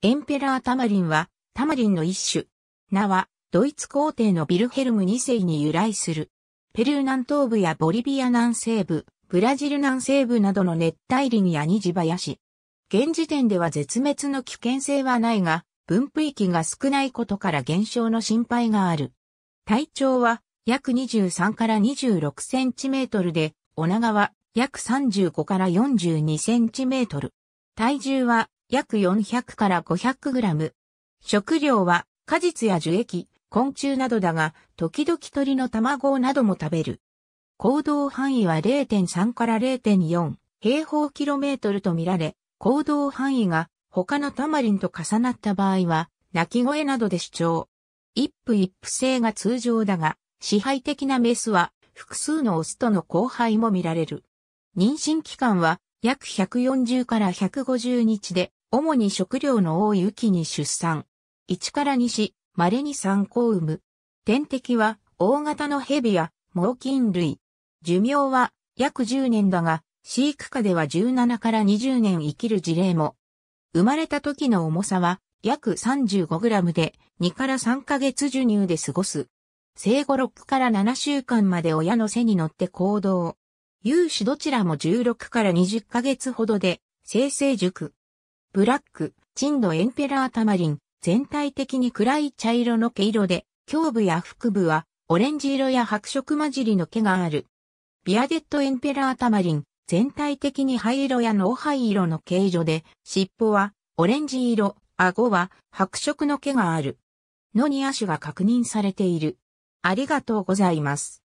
エンペラータマリンは、タマリンの一種。名は、ドイツ皇帝のビルヘルム2世に由来する。ペルー南東部やボリビア南西部、ブラジル南西部などの熱帯林や二地林。現時点では絶滅の危険性はないが、分布域が少ないことから減少の心配がある。体長は約23から26センチメートルで、お長は約35から42センチメートル。体重は約400から500グラム。食料は果実や樹液、昆虫などだが、時々鳥の卵なども食べる。行動範囲は0.3から0.4平方キロメートルとみられ、行動範囲が他のタマリンと重なった場合は、鳴き声などで主張。一夫一夫性が通常だが、支配的なメスは複数のオスとの交配も見られる。妊娠期間は約140から150日で、主に食料の多い雨季に出産。1から西、稀に3個産む。天敵は大型の蛇や猛禽類。寿命は約10年だが、飼育下では17から20年生きる事例も。生まれた時の重さは約 35g で2から3ヶ月授乳で過ごす。生後6から7週間まで親の背に乗って行動。有種どちらも16から20ヶ月ほどで、生成熟。ブラック、チンドエンペラータマリン、全体的に暗い茶色の毛色で、胸部や腹部はオレンジ色や白色混じりの毛がある。ビアデッドエンペラータマリン、全体的に灰色や脳灰色の形状で、尻尾はオレンジ色、顎は白色の毛がある。の2亜種が確認されている。ありがとうございます。